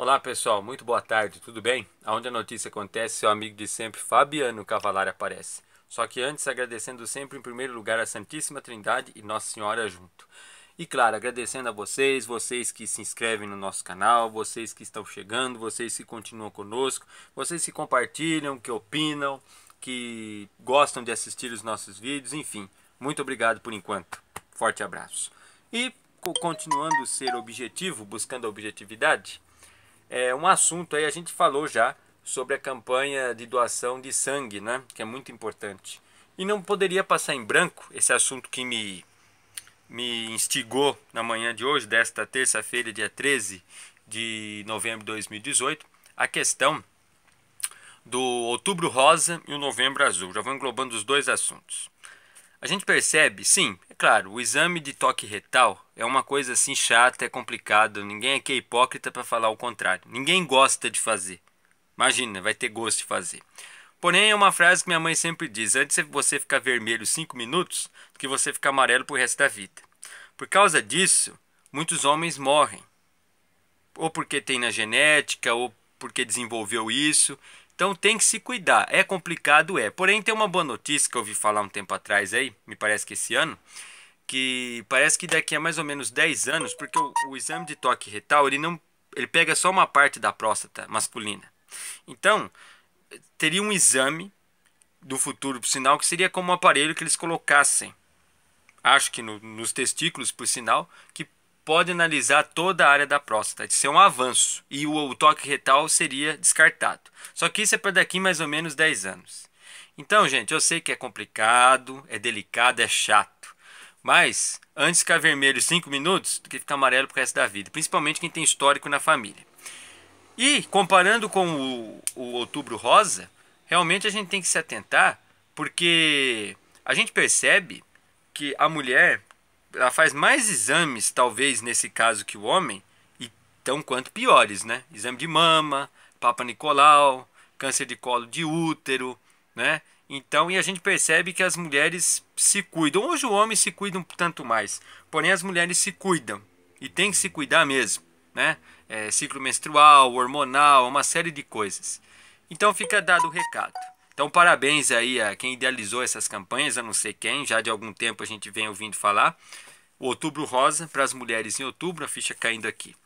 Olá pessoal, muito boa tarde, tudo bem? Aonde a notícia acontece, seu amigo de sempre Fabiano Cavalari aparece. Só que antes, agradecendo sempre em primeiro lugar a Santíssima Trindade e Nossa Senhora junto. E claro, agradecendo a vocês, vocês que se inscrevem no nosso canal, vocês que estão chegando, vocês que continuam conosco, vocês que compartilham, que opinam, que gostam de assistir os nossos vídeos, enfim. Muito obrigado por enquanto. Forte abraço. E continuando ser objetivo, buscando a objetividade, é um assunto aí a gente falou já sobre a campanha de doação de sangue, né? Que é muito importante. E não poderia passar em branco esse assunto que me me instigou na manhã de hoje, desta terça-feira, dia 13 de novembro de 2018, a questão do outubro rosa e o novembro azul. Já vou englobando os dois assuntos. A gente percebe, sim, claro, o exame de toque retal é uma coisa assim chata, é complicado. Ninguém aqui é hipócrita para falar o contrário. Ninguém gosta de fazer. Imagina, vai ter gosto de fazer. Porém, é uma frase que minha mãe sempre diz: antes de você ficar vermelho cinco minutos, do que você ficar amarelo pro resto da vida. Por causa disso, muitos homens morrem. Ou porque tem na genética, ou porque desenvolveu isso. Então tem que se cuidar. É complicado, é. Porém, tem uma boa notícia que eu ouvi falar um tempo atrás aí, me parece que esse ano, que parece que daqui a mais ou menos 10 anos, porque o, o exame de toque retal, ele não ele pega só uma parte da próstata masculina. Então, teria um exame do futuro, por sinal, que seria como um aparelho que eles colocassem, acho que no, nos testículos, por sinal, que pode analisar toda a área da próstata. Isso é um avanço. E o, o toque retal seria descartado. Só que isso é para daqui mais ou menos 10 anos. Então, gente, eu sei que é complicado, é delicado, é chato. Mas antes ficar vermelho 5 minutos do que ficar amarelo pro resto da vida. Principalmente quem tem histórico na família. E comparando com o, o outubro rosa, realmente a gente tem que se atentar, porque a gente percebe que a mulher ela faz mais exames, talvez nesse caso, que o homem, e tão quanto piores, né? Exame de mama, Papa Nicolau, câncer de colo de útero, né? Então, e a gente percebe que as mulheres se cuidam. Hoje o homem se cuida um tanto mais, porém as mulheres se cuidam e tem que se cuidar mesmo, né? É, ciclo menstrual, hormonal, uma série de coisas. Então, fica dado o recado. Então, parabéns aí a quem idealizou essas campanhas, a não ser quem, já de algum tempo a gente vem ouvindo falar. O Outubro Rosa para as mulheres em outubro, a ficha caindo aqui.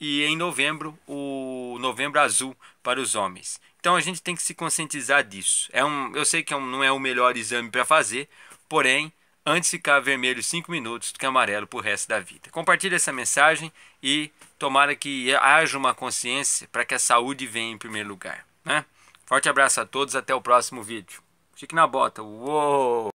E em novembro, o Novembro Azul para os homens. Então a gente tem que se conscientizar disso. É um, eu sei que é um, não é o melhor exame para fazer, porém, antes ficar vermelho cinco minutos do que amarelo para o resto da vida. Compartilhe essa mensagem e tomara que haja uma consciência para que a saúde venha em primeiro lugar. Né? Forte abraço a todos, até o próximo vídeo. Fique na bota. Uou!